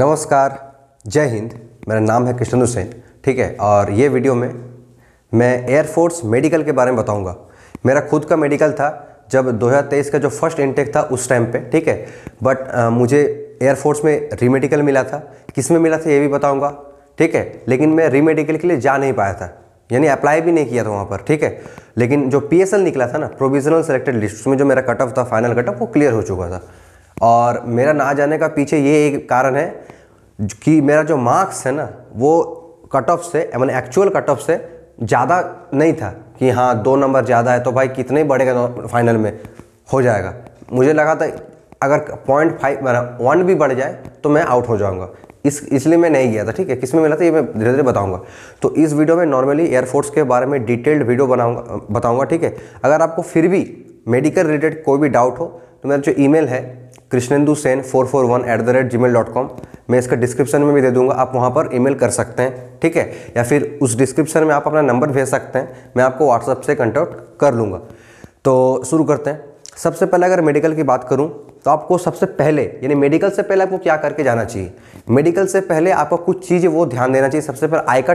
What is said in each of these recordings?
नमस्कार जय हिंद मेरा नाम है कृष्ण हुसैन ठीक है और ये वीडियो में मैं एयरफोर्स मेडिकल के बारे में बताऊंगा मेरा खुद का मेडिकल था जब 2023 का जो फर्स्ट इंटेक था उस टाइम पे ठीक है बट आ, मुझे एयरफोर्स में रीमेडिकल मिला था किस में मिला था ये भी बताऊँगा ठीक है लेकिन मैं रीमेडिकल के लिए जा नहीं पाया था यानी अप्लाई भी नहीं किया था वहाँ पर ठीक है लेकिन जो पी निकला था ना प्रोविजनल सेलेक्टेड लिस्ट में जो मेरा कट ऑफ था फाइनल कट ऑफ वो क्लियर हो चुका था और मेरा ना जाने का पीछे ये एक कारण है कि मेरा जो मार्क्स है ना वो कट ऑफ से मैंने एक्चुअल कट ऑफ से ज़्यादा नहीं था कि हाँ दो नंबर ज़्यादा है तो भाई कितने ही बढ़ेगा फाइनल में हो जाएगा मुझे लगा था अगर पॉइंट फाइव मेरा वन भी बढ़ जाए तो मैं आउट हो जाऊंगा इस इसलिए मैं नहीं गया था ठीक है किसमें मिला था ये मैं धीरे धीरे बताऊंगा तो इस वीडियो में नॉर्मली एयरफोर्स के बारे में डिटेल्ड वीडियो बनाऊंगा बताऊंगा ठीक है अगर आपको फिर भी मेडिकल रिलेटेड कोई भी डाउट हो तो मेरा जो ईमेल है Krishnendu Sen four four one at the rate Gmail dot com मैं इसका डिस्क्रिप्शन में भी दे दूंगा आप वहाँ पर ईमेल कर सकते हैं ठीक है या फिर उस डिस्क्रिप्शन में आप अपना नंबर भेज सकते हैं मैं आपको व्हाट्सअप से कंटेक्ट कर लूँगा तो शुरू करते हैं सबसे पहले अगर मेडिकल की बात करूँ तो आपको सबसे पहले यानी मेडिकल से पहले आपको क्या करके जाना चाहिए मेडिकल से पहले आपको कुछ चीज़ें वो ध्यान देना चाहिए सबसे पहले आई का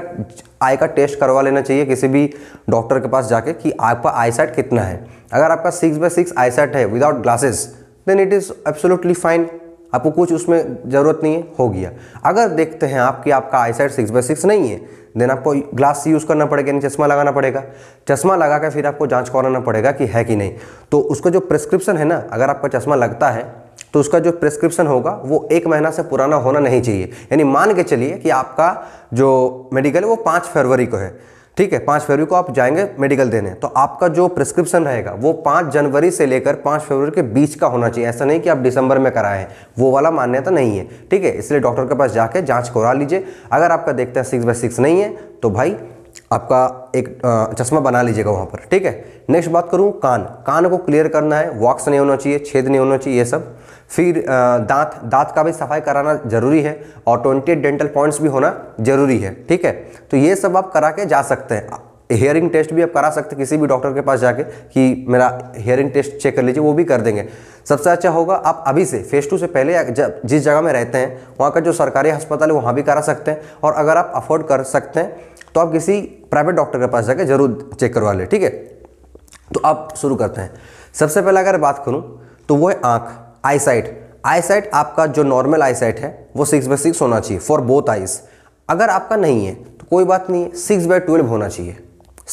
आई का टेस्ट करवा लेना चाहिए किसी भी डॉक्टर के पास जाके कि आपका आईसाइट कितना है अगर आपका सिक्स बाई सिक्स आईसाइट है without glasses then it is absolutely fine आपको कुछ उसमें ज़रूरत नहीं है हो गया अगर देखते हैं आप कि आपका eyesight six by six नहीं है देन आपको ग्लास यूज़ करना पड़ेगा यानी चश्मा लगाना पड़ेगा चश्मा लगा कर फिर आपको जांच कराना पड़ेगा कि है कि नहीं तो उसका जो प्रिस्क्रिप्शन है ना अगर आपका चश्मा लगता है तो उसका जो प्रिस्क्रिप्शन होगा वो एक महीना से पुराना होना नहीं चाहिए यानी मान के चलिए कि आपका जो मेडिकल है वो पाँच फरवरी को है ठीक है पाँच फरवरी को आप जाएंगे मेडिकल देने तो आपका जो प्रिस्क्रिप्शन रहेगा वो पाँच जनवरी से लेकर पाँच फरवरी के बीच का होना चाहिए ऐसा नहीं कि आप दिसंबर में कराएं वो वाला मान्यता नहीं है ठीक है इसलिए डॉक्टर के पास जाके जाँच करवा लीजिए अगर आपका देखते हैं सिक्स बाई सिक्स नहीं है तो भाई आपका एक चश्मा बना लीजिएगा वहाँ पर ठीक है नेक्स्ट बात करूँ कान कान को क्लियर करना है वॉक्स नहीं होना चाहिए छेद नहीं होना चाहिए ये सब फिर दांत दांत का भी सफाई कराना जरूरी है और ट्वेंटी डेंटल पॉइंट्स भी होना जरूरी है ठीक है तो ये सब आप करा के जा सकते हैं हेयरिंग टेस्ट भी आप करा सकते हैं किसी भी डॉक्टर के पास जाके कि मेरा हेयरिंग टेस्ट चेक कर लीजिए वो भी कर देंगे सबसे अच्छा होगा आप अभी से फेस टू से पहले जब जिस जगह में रहते हैं वहाँ का जो सरकारी अस्पताल है वहाँ भी करा सकते हैं और अगर आप अफोर्ड कर सकते हैं तो आप किसी प्राइवेट डॉक्टर के पास जाकर जरूर चेक करवा लें ठीक है तो आप शुरू करते हैं सबसे पहले अगर बात करूँ तो वो है आँख आई साइट आई साइट आपका जो नॉर्मल आई साइट है वो सिक्स बाई सिक्स होना चाहिए फॉर बोथ आइज अगर आपका नहीं है तो कोई बात नहीं है सिक्स बाई ट्वेल्व होना चाहिए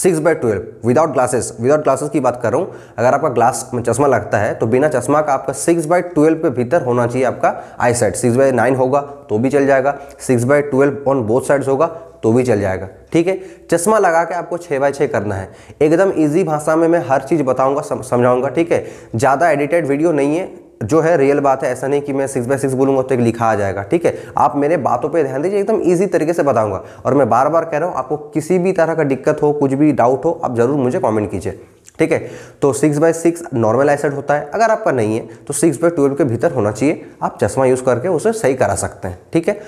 six by twelve without glasses without glasses की बात कर रहा हूँ अगर आपका ग्लास में चश्मा लगता है तो बिना चश्मा का आपका सिक्स बाई ट्वेल्व के भीतर होना चाहिए आपका eyesight six by nine होगा तो भी चल जाएगा six by twelve on both sides होगा तो भी चल जाएगा ठीक है चश्मा लगा के आपको छः बाय छः करना है एकदम ईजी भाषा में मैं हर चीज़ बताऊँगा समझाऊँगा ठीक है ज़्यादा एडिटेड वीडियो नहीं है जो है रियल बात है ऐसा नहीं कि मैं सिक्स बाय सिक्स बोलूँगा तो एक लिखा आ जाएगा ठीक है आप मेरे बातों पे ध्यान दीजिए एकदम इजी तरीके से बताऊंगा और मैं बार बार कह रहा हूँ आपको किसी भी तरह का दिक्कत हो कुछ भी डाउट हो आप ज़रूर मुझे कमेंट कीजिए ठीक है तो सिक्स बाय सिक्स नॉर्मल एसेड होता है अगर आपका नहीं है तो सिक्स बाय ट्वेल्व के भीतर होना चाहिए आप चश्मा यूज़ करके उसे सही करा सकते हैं ठीक है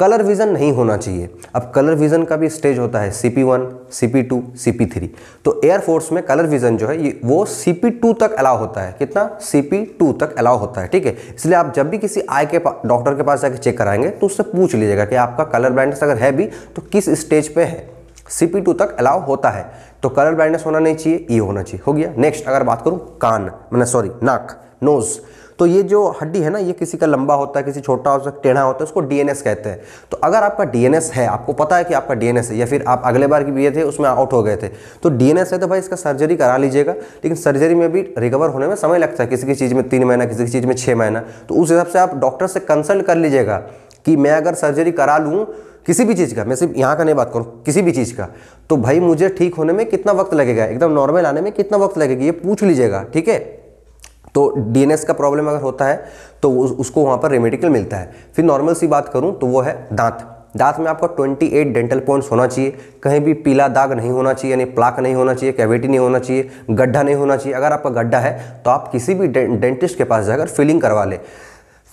कलर विज़न नहीं होना चाहिए अब कलर विज़न का भी स्टेज होता है C P one C P two C P three तो एयरफोर्स में कलर विज़न जो है ये वो सी पी टू तक अलाउ होता है कितना सी पी टू तक अलाउ होता है ठीक है इसलिए आप जब भी किसी आई के डॉक्टर के पास जाकर चेक कराएंगे तो उससे पूछ लीजिएगा कि आपका कलर ब्लाइंडनेस अगर है भी तो किस स्टेज पर है सी पी टू तक अलाउ होता है तो कलर ब्लाइंडनेस होना नहीं चाहिए ये होना चाहिए हो गया नेक्स्ट अगर बात करूँ कान मैंने सॉरी नाक नोज़ तो ये जो हड्डी है ना ये किसी का लंबा होता है किसी छोटा होता है टेढ़ा होता है उसको डीएनएस कहते हैं तो अगर आपका डीएनएस है आपको पता है कि आपका डीएनएस है या फिर आप अगले बार की बीए थे उसमें आउट हो गए थे तो डीएनएस है तो भाई इसका सर्जरी करा लीजिएगा लेकिन सर्जरी में भी रिकवर होने में समय लगता है किसी की चीज़ में तीन महीना किसी की चीज़ में छः महीना तो उस हिसाब से आप डॉक्टर से कंसल्ट कर लीजिएगा कि मैं अगर सर्जरी करा लूँ किसी भी चीज़ का मैं सिर्फ यहाँ का नहीं बात करूँ किसी भी चीज़ का तो भाई मुझे ठीक होने में कितना वक्त लगेगा एकदम नॉर्मल आने में कितना वक्त लगेगा ये पूछ लीजिएगा ठीक है तो डीएनएस का प्रॉब्लम अगर होता है तो उसको वहाँ पर रेमेडिकल मिलता है फिर नॉर्मल सी बात करूँ तो वो है दांत दांत में आपका 28 डेंटल पॉइंट्स होना चाहिए कहीं भी पीला दाग नहीं होना चाहिए यानी प्लाक नहीं होना चाहिए कैविटी नहीं होना चाहिए गड्ढा नहीं होना चाहिए अगर आपका गड्ढा है तो आप किसी भी डेंटिस्ट के पास जाकर फिलिंग करवा लें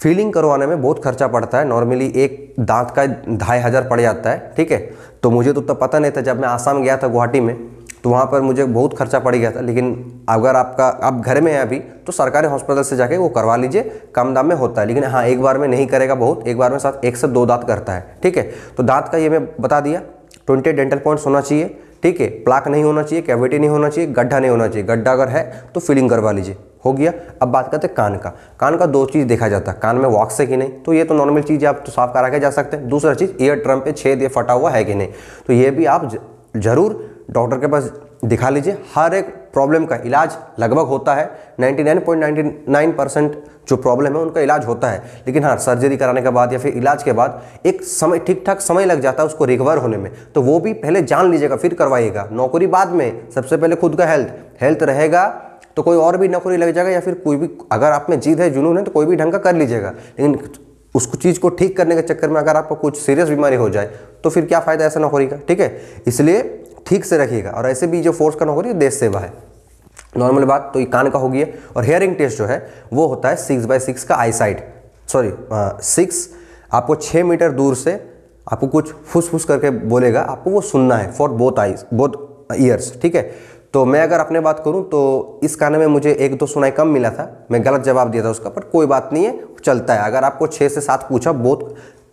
फिलिंग करवाने में बहुत खर्चा पड़ता है नॉर्मली एक दांत का ढाई हज़ार पड़ जाता है ठीक है तो मुझे तो उतना पता नहीं था जब मैं आसाम गया था गुवाहाटी में तो वहाँ पर मुझे बहुत खर्चा पड़ गया था लेकिन अगर आपका आप घर में हैं अभी तो सरकारी हॉस्पिटल से जाके वो करवा लीजिए कम दाम में होता है लेकिन हाँ एक बार में नहीं करेगा बहुत एक बार में साथ एक से दो दांत करता है ठीक है तो दांत का ये मैं बता दिया ट्वेंटी डेंटल पॉइंट्स होना चाहिए ठीक है प्लाक नहीं होना चाहिए कैविटी नहीं होना चाहिए गड्ढा नहीं होना चाहिए गड्ढा अगर है तो फिलिंग करवा लीजिए हो गया अब बात करते हैं कान का कान का दो चीज़ देखा जाता है कान में वॉक्स है कि नहीं तो ये तो नॉर्मल चीज़ है आप तो साफ करा के जा सकते हैं दूसरा चीज़ ईयर ट्रम पे छेद या फटा हुआ है कि नहीं तो ये भी आप जरूर डॉक्टर के पास दिखा लीजिए हर एक प्रॉब्लम का इलाज लगभग होता है 99.99 परसेंट जो प्रॉब्लम है उनका इलाज होता है लेकिन हाँ सर्जरी कराने के बाद या फिर इलाज के बाद एक समय ठीक ठाक समय लग जाता है उसको रिकवर होने में तो वो भी पहले जान लीजिएगा फिर करवाइएगा नौकरी बाद में सबसे पहले खुद का हेल्थ हेल्थ रहेगा तो कोई और भी नौकरी लग जाएगा या फिर कोई भी अगर आप में जीत है जुनून है तो कोई भी ढंग का कर लीजिएगा लेकिन उस चीज़ को ठीक करने के चक्कर में अगर आपको कुछ सीरियस बीमारी हो जाए तो फिर क्या फ़ायदा ऐसा नौकरी का ठीक है इसलिए ठीक से रखिएगा और ऐसे भी जो फोर्स करना होगा ये देश सेवा है नॉर्मल बात तो ये कान का होगी और हेयरिंग टेस्ट जो है वो होता है सिक्स बाय सिक्स का आई साइड सॉरी सिक्स आपको छः मीटर दूर से आपको कुछ फुस फुस करके बोलेगा आपको वो सुनना है for both eyes both ears ठीक है तो मैं अगर अपने बात करूं तो इस कान में मुझे एक दो सुनाई कम मिला था मैं गलत जवाब दिया था उसका पर कोई बात नहीं है चलता है अगर आपको छः से सात पूछा बोथ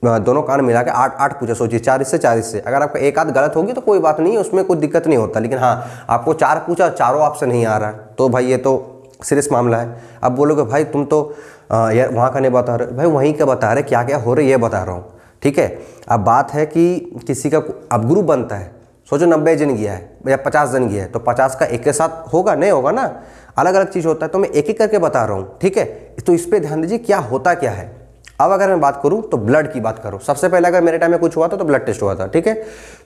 दोनों कान मिला के आठ आठ पूछा सोचिए चार से चार से अगर आपका एक आध गलत होगी तो कोई बात नहीं उसमें कोई दिक्कत नहीं होता लेकिन हाँ आपको चार पूछा चारों आपसे नहीं आ रहा है तो भाई ये तो सीरियस मामला है अब बोलोगे भाई तुम तो यार वहाँ का नहीं बता रहे भाई वहीं का बता रहे क्या क्या हो रहा है ये बता रहा हूँ ठीक है अब बात है कि किसी का अब ग्रुप बनता है सोचो नब्बे जन गया है या पचास जन गया है तो पचास का एक के साथ होगा नहीं होगा ना अलग अलग चीज़ होता है तो मैं एक एक करके बता रहा हूँ ठीक है तो इस पर ध्यान दीजिए क्या होता क्या है अब अगर मैं बात करूं तो ब्लड की बात करूं सबसे पहले अगर मेरे टाइम में कुछ हुआ था तो ब्लड टेस्ट हुआ था ठीक है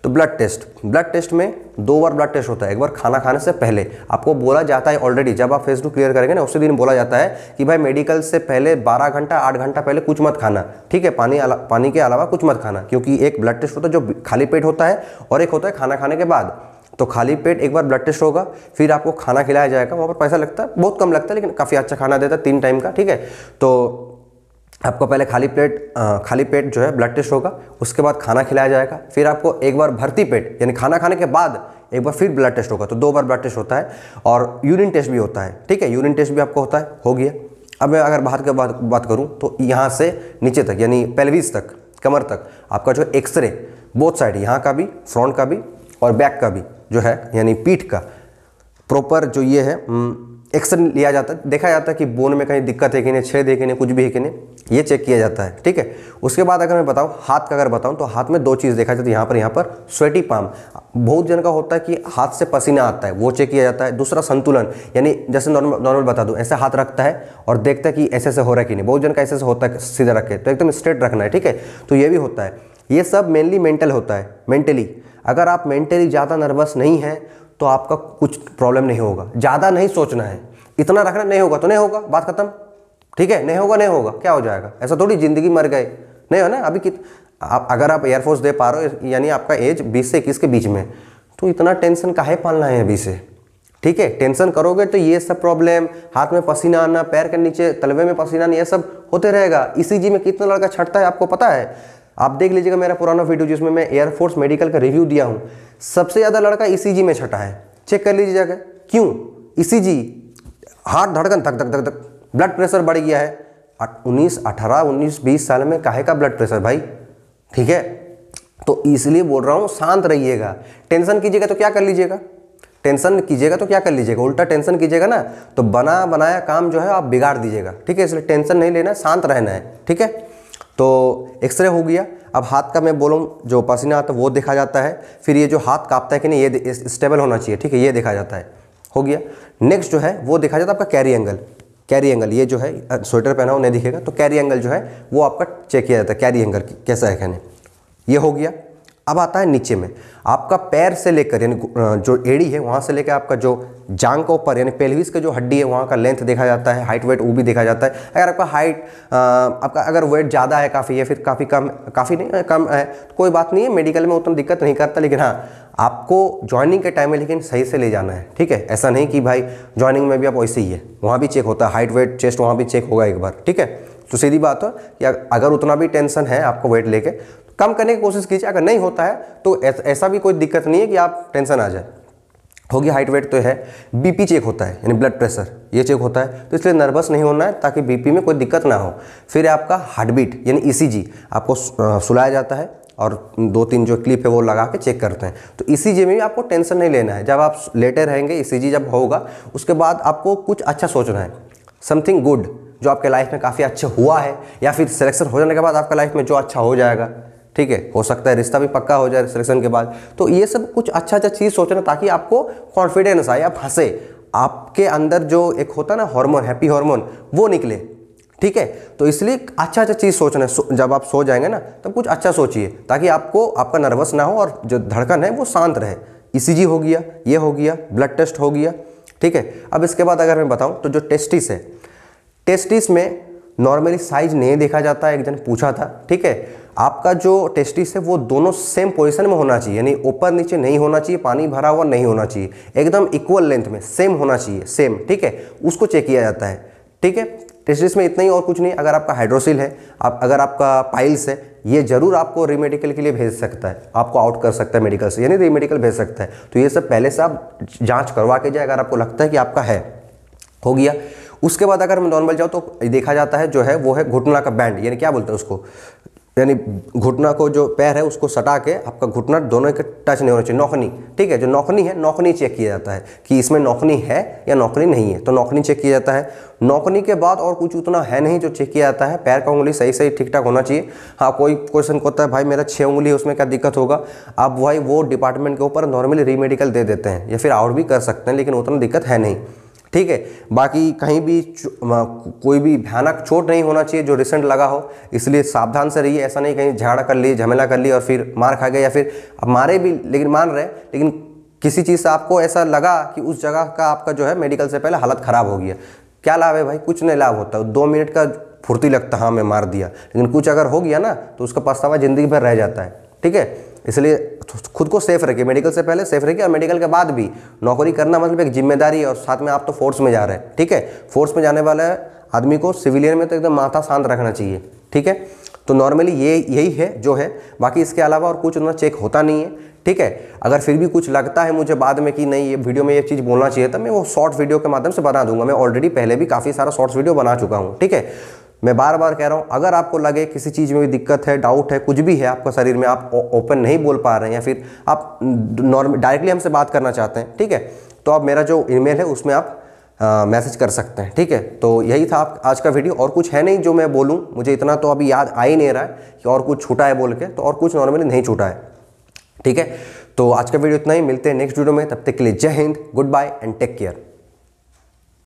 तो ब्लड टेस्ट ब्लड टेस्ट में दो बार ब्लड टेस्ट होता है एक बार खाना खाने से पहले आपको बोला जाता है ऑलरेडी जब आप फेस टू क्लियर करेंगे ना उसी दिन बोला जाता है कि भाई मेडिकल से पहले बारह घंटा आठ घंटा पहले कुछ मत खाना ठीक है पानी पानी के अलावा कुछ मत खाना क्योंकि एक ब्लड टेस्ट होता है जो खाली पेट होता है और एक होता है खाना खाने के बाद तो खाली पेट एक बार ब्लड टेस्ट होगा फिर आपको खाना खिलाया जाएगा वहाँ पर पैसा लगता है बहुत कम लगता है लेकिन काफ़ी अच्छा खाना देता है तीन टाइम का ठीक है तो आपको पहले खाली प्लेट खाली पेट जो है ब्लड टेस्ट होगा उसके बाद खाना खिलाया जाएगा फिर आपको एक बार भर्ती पेट यानी खाना खाने के बाद एक बार फिर ब्लड टेस्ट होगा तो दो बार ब्लड टेस्ट होता है और यूरिन टेस्ट भी होता है ठीक है यूरिन टेस्ट भी आपको होता है हो गया अब मैं अगर बाहर के बात बात करूँ तो यहाँ से नीचे तक यानी पेल्विस तक कमर तक आपका जो एक्सरे बोथ साइड यहाँ का भी फ्रंट का भी और बैक का भी जो है यानी पीठ का प्रॉपर जो ये है एक्शन लिया जाता है देखा जाता है कि बोन में कहीं दिक्कत है कि नहीं छेद है कि नहीं कुछ भी है कि नहीं ये चेक किया जाता है ठीक है उसके बाद अगर मैं बताऊँ हाथ का अगर बताऊँ तो हाथ में दो चीज़ देखा जाता है यहाँ पर यहाँ पर स्वेटी पाम बहुत जन का होता है कि हाथ से पसीना आता है वो चेक किया जाता है दूसरा संतुलन यानी जैसे नॉर्मल नॉर्मल बता दूँ ऐसे हाथ रखता है और देखता है कि ऐसे ऐसे हो रहा है कि नहीं बहुत जन का ऐसे ऐसे होता है सीधा रखे तो एकदम स्ट्रेट रखना है ठीक है तो ये भी होता है ये सब मेनली मेंटल होता है मेंटली अगर आप मेंटली ज़्यादा नर्वस नहीं हैं तो आपका कुछ प्रॉब्लम नहीं होगा ज़्यादा नहीं सोचना है इतना रखना नहीं होगा तो नहीं होगा बात खत्म ठीक है नहीं होगा नहीं होगा क्या हो जाएगा ऐसा थोड़ी जिंदगी मर गए नहीं हो ना अभी कित आप अगर आप एयरफोर्स दे पा रहे हो यानी आपका एज 20 से इक्कीस के बीच में तो इतना टेंशन काहे पालना है अभी से ठीक है टेंशन करोगे तो ये सब प्रॉब्लम हाथ में पसीना आना पैर के नीचे तलवे में पसीना आना ये सब होते रहेगा इसी जी में कितना लड़का छटता है आपको पता है आप देख लीजिएगा मेरा पुराना वीडियो जिसमें मैं एयरफोर्स मेडिकल का रिव्यू दिया हूँ सबसे ज़्यादा लड़का ई e में छटा है चेक कर लीजिएगा क्यों ई e हार्ट धड़कन धक धक धक धक ब्लड प्रेशर बढ़ गया है उन्नीस अठारह उन्नीस बीस साल में काहे का ब्लड प्रेशर भाई ठीक है तो इसलिए बोल रहा हूँ शांत रहिएगा टेंशन कीजिएगा तो क्या कर लीजिएगा टेंशन कीजिएगा तो क्या कर लीजिएगा उल्टा टेंशन कीजिएगा ना तो बना बनाया काम जो है आप बिगाड़ दीजिएगा ठीक है इसलिए टेंशन नहीं लेना शांत रहना है ठीक है तो एक्सरे हो गया अब हाथ का मैं बोलूँ जो पसीना आता है वो देखा जाता है फिर ये जो हाथ कांपता है कि नहीं ये स्टेबल होना चाहिए ठीक है ये देखा जाता है हो गया नेक्स्ट जो है वो देखा जाता है आपका कैरी एंगल कैरी एंगल ये जो है स्वेटर पहना हो नहीं दिखेगा तो कैरी एंगल जो है वो आपका चेक किया जाता है कैरी एंगल कैसा है कहने ये हो गया अब आता है नीचे में आपका पैर से लेकर यानी जो एड़ी है वहाँ से लेकर आपका जो जांग का ऊपर यानी पेलविस का जो हड्डी है वहाँ का लेंथ देखा जाता है हाइट वेट वो भी देखा जाता है अगर आपका हाइट आपका अगर वेट ज़्यादा है काफ़ी या फिर काफ़ी कम काफ़ी नहीं कम है तो कोई बात नहीं है मेडिकल में उतना दिक्कत नहीं करता लेकिन हाँ आपको ज्वाइनिंग के टाइम में लेकिन सही से ले जाना है ठीक है ऐसा नहीं कि भाई ज्वाइनिंग में भी आप वैसे ही है वहाँ भी चेक होता है हाइट वेट चेस्ट वहाँ भी चेक होगा एक बार ठीक है तो सीधी बात हो कि अगर उतना भी टेंशन है आपको वेट लेके कम करने की कोशिश कीजिए अगर नहीं होता है तो ऐसा एस, भी कोई दिक्कत नहीं है कि आप टेंशन आ जाए होगी हाइट वेट तो है बीपी चेक होता है यानी ब्लड प्रेशर ये चेक होता है तो इसलिए नर्वस नहीं होना है ताकि बीपी में कोई दिक्कत ना हो फिर आपका हार्ट बीट यानी ईसीजी e आपको सुलाया जाता है और दो तीन जो क्लिप है वो लगा के चेक करते हैं तो इसी e में भी आपको टेंशन नहीं लेना है जब आप लेटे रहेंगे इसी e जब होगा उसके बाद आपको कुछ अच्छा सोचना है समथिंग गुड जो आपके लाइफ में काफ़ी अच्छा हुआ है या फिर सिलेक्शन हो जाने के बाद आपका लाइफ में जो अच्छा हो जाएगा ठीक है हो सकता है रिश्ता भी पक्का हो जाए सिलेक्शन के बाद तो ये सब कुछ अच्छा अच्छा चीज़ सोचना ताकि आपको कॉन्फिडेंस आए आप हंसे आपके अंदर जो एक होता है ना हार्मोन हैप्पी हार्मोन वो निकले ठीक है तो इसलिए अच्छा अच्छा चीज़ सोचना जब आप सो जाएंगे ना तब कुछ अच्छा सोचिए ताकि आपको आपका नर्वस ना हो और जो धड़कन है वो शांत रहे ई e हो गया ये हो गया ब्लड टेस्ट हो गया ठीक है अब इसके बाद अगर मैं बताऊँ तो जो टेस्टिस है टेस्टिस में नॉर्मली साइज नहीं देखा जाता है एक जन पूछा था ठीक है आपका जो टेस्टिस है वो दोनों सेम पोजीशन में होना चाहिए यानी ऊपर नीचे नहीं होना चाहिए पानी भरा हुआ नहीं होना चाहिए एकदम इक्वल लेंथ में सेम होना चाहिए सेम ठीक है उसको चेक किया जाता है ठीक है टेस्टिस में इतना ही और कुछ नहीं अगर आपका हाइड्रोसिल है आप अगर आपका पाइल्स है ये जरूर आपको रीमेडिकल के लिए भेज सकता है आपको आउट कर सकता है मेडिकल से यानी रीमेडिकल भेज सकता है तो ये सब पहले से आप जाँच करवा के जाए अगर आपको लगता है कि आपका है हो गया उसके बाद अगर मैं नॉर्मल जाऊँ तो देखा जाता है जो है वो है घुटना का बैंड यानी क्या बोलते हैं उसको यानी घुटना को जो पैर है उसको सटा के आपका घुटना दोनों के टच नहीं होना चाहिए नौकनी ठीक है जो नौकनी है नौकनी चेक किया जाता है कि इसमें नौकनी है या नौकनी नहीं है तो नौकनी चेक किया जाता है नौकनी के बाद और कुछ उतना है नहीं जो चेक किया जाता है पैर का उंगली सही सही ठीक ठाक होना चाहिए हाँ कोई क्वेश्चन होता है भाई मेरा छः उंगली है उसमें क्या दिक्कत होगा आप भाई वो डिपार्टमेंट के ऊपर नॉर्मली रीमेडिकल दे देते हैं या फिर और भी कर सकते हैं लेकिन उतना दिक्कत है नहीं ठीक है बाकी कहीं भी कोई भी भयानक चोट नहीं होना चाहिए जो रिसेंट लगा हो इसलिए सावधान से रहिए ऐसा नहीं कहीं झगड़ा कर लिए झमेला कर लिए और फिर मार खा गया या फिर अब मारे भी लेकिन मान रहे लेकिन किसी चीज़ से आपको ऐसा लगा कि उस जगह का आपका जो है मेडिकल से पहले हालत ख़राब हो गया क्या लाभ है भाई कुछ नहीं लाभ होता दो मिनट का फुर्ती लगता हाँ मैं मार दिया लेकिन कुछ अगर हो गया ना तो उसका पछतावा ज़िंदगी भर रह जाता है ठीक है इसलिए खुद को सेफ रखिए मेडिकल से पहले सेफ रखिए और मेडिकल के बाद भी नौकरी करना मतलब एक जिम्मेदारी है और साथ में आप तो फोर्स में जा रहे हैं ठीक है फोर्स में जाने वाला आदमी को सिविलियन में तो एकदम माथा शांत रखना चाहिए ठीक है तो नॉर्मली ये यही है जो है बाकी इसके अलावा और कुछ उतना चेक होता नहीं है ठीक है अगर फिर भी कुछ लगता है मुझे बाद में कि नहीं ये वीडियो में ये चीज़ बोलना चाहिए तो मैं वो शॉर्ट वीडियो के माध्यम से बना दूंगा मैं ऑलरेडी पहले भी काफ़ी सारा शॉर्ट्स वीडियो बना चुका हूँ ठीक है मैं बार बार कह रहा हूँ अगर आपको लगे किसी चीज़ में भी दिक्कत है डाउट है कुछ भी है आपका शरीर में आप ओपन नहीं बोल पा रहे हैं या फिर आप नॉर्मल डायरेक्टली हमसे बात करना चाहते हैं ठीक है तो आप मेरा जो ईमेल है उसमें आप मैसेज कर सकते हैं ठीक है तो यही था आप आज का वीडियो और कुछ है नहीं जो मैं बोलूँ मुझे इतना तो अभी याद आ ही नहीं रहा है कि और कुछ छूटा है बोल के तो और कुछ नॉर्मली नहीं छूटा है ठीक है तो आज का वीडियो इतना ही मिलते हैं नेक्स्ट वीडियो में तब तक के लिए जय हिंद goodbye and take care